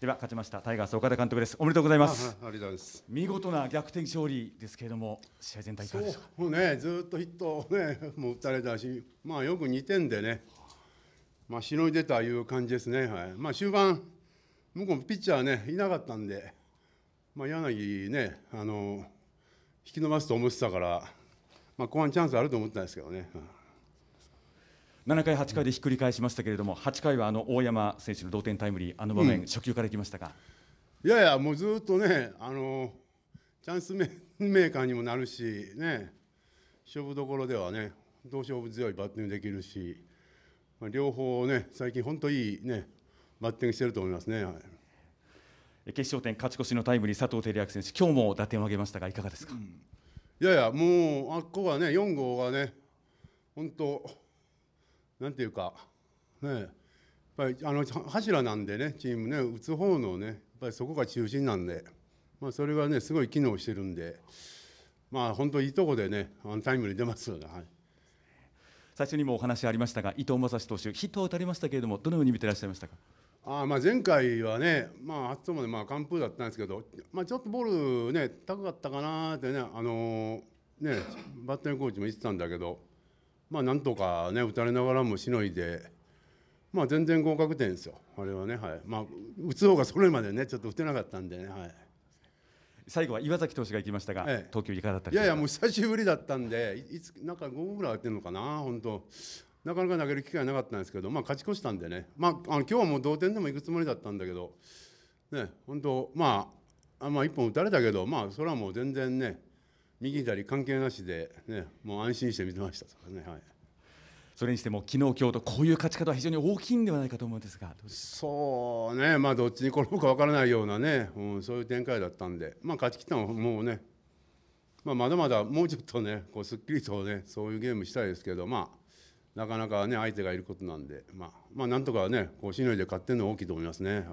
では勝ちましたタイガース岡田監督ですおめでとうございますありがとうございます見事な逆転勝利ですけれども試合全体いかがでしたもうねずっとヒットをね もう打たれたしまあよく2点でねまあしのいでたいう感じですねはいまあ終盤向こうもピッチャーねいなかったんでまあ柳ねあの引き伸ばすと思ってたからまあ後半チャンスあると思ったんですけどね、はい7回、8回でひっくり返しましたけれども、8回はあの大山選手の同点タイムリー、あの場面、初球からいきましたか。いやいや、もうずっとね、あのチャンスメメーカーにもなるし、ね、勝負どころではね、どう勝負強いバッティングできるし、まあ、両方ね、最近、本当いいね、バッティングしてると思いますね。決勝点、勝ち越しのタイムリー、佐藤輝明選手、今日も打点を挙げましたが、いかがですか。いやいや、もうあっこがね、4号がね、本当、なんていうか、ね、やっぱりあの柱なんでねチームね打つ方のねやっぱりそこが中心なんで、まあ、それがねすごい機能してるんで、まあ、本当いいとこでねタイムに出ますよね。はい最初にもお話ありましたが伊藤正史投手ヒットを打たれましたけれどもどのように見てらっしゃいましたかあまあ前回はね、まあ、初とでまあ完封だったんですけど、まあ、ちょっとボール、ね、高かったかなってね,、あのー、ねバッテリーコーチも言ってたんだけど、まあ、なんとかね打たれながらもしのいで、まあ、全然合格点ですよ、あれはね、はいまあ、打つ方がそれまでね、ちょっと打てなかったんでね。はい最後は岩崎投手が行きましたが、ええ、投球いかがだったいやいや、もう久しぶりだったんで、いつなんか5分ぐらい打ってるのかな、本当、なかなか投げる機会なかったんですけど、まあ、勝ち越したんでね、まあ、あの今日はもう同点でも行くつもりだったんだけど、ね、本当、まあ、あまあ、1本打たれたけど、まあ、それはもう全然ね、右左関係なしで、ね、もう安心して見てましたからね。はいそれにしても昨日今日とこういう勝ち方は非常に大きいんではないかと思うんですがそうね、まあ、どっちに転ぶか分からないようなね、うん、そういう展開だったんで、まあ、勝ちきったのはもうね、まあ、まだまだもうちょっとねこうすっきりとねそういうゲームしたいですけど、まあ、なかなかね相手がいることなんで、まあ、まあなんとかねこうしのいで勝ってるのは大きいと思いますね。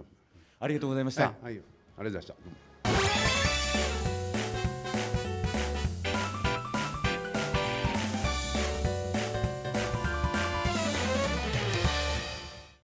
ありがとうございました、はい、ありがとうございました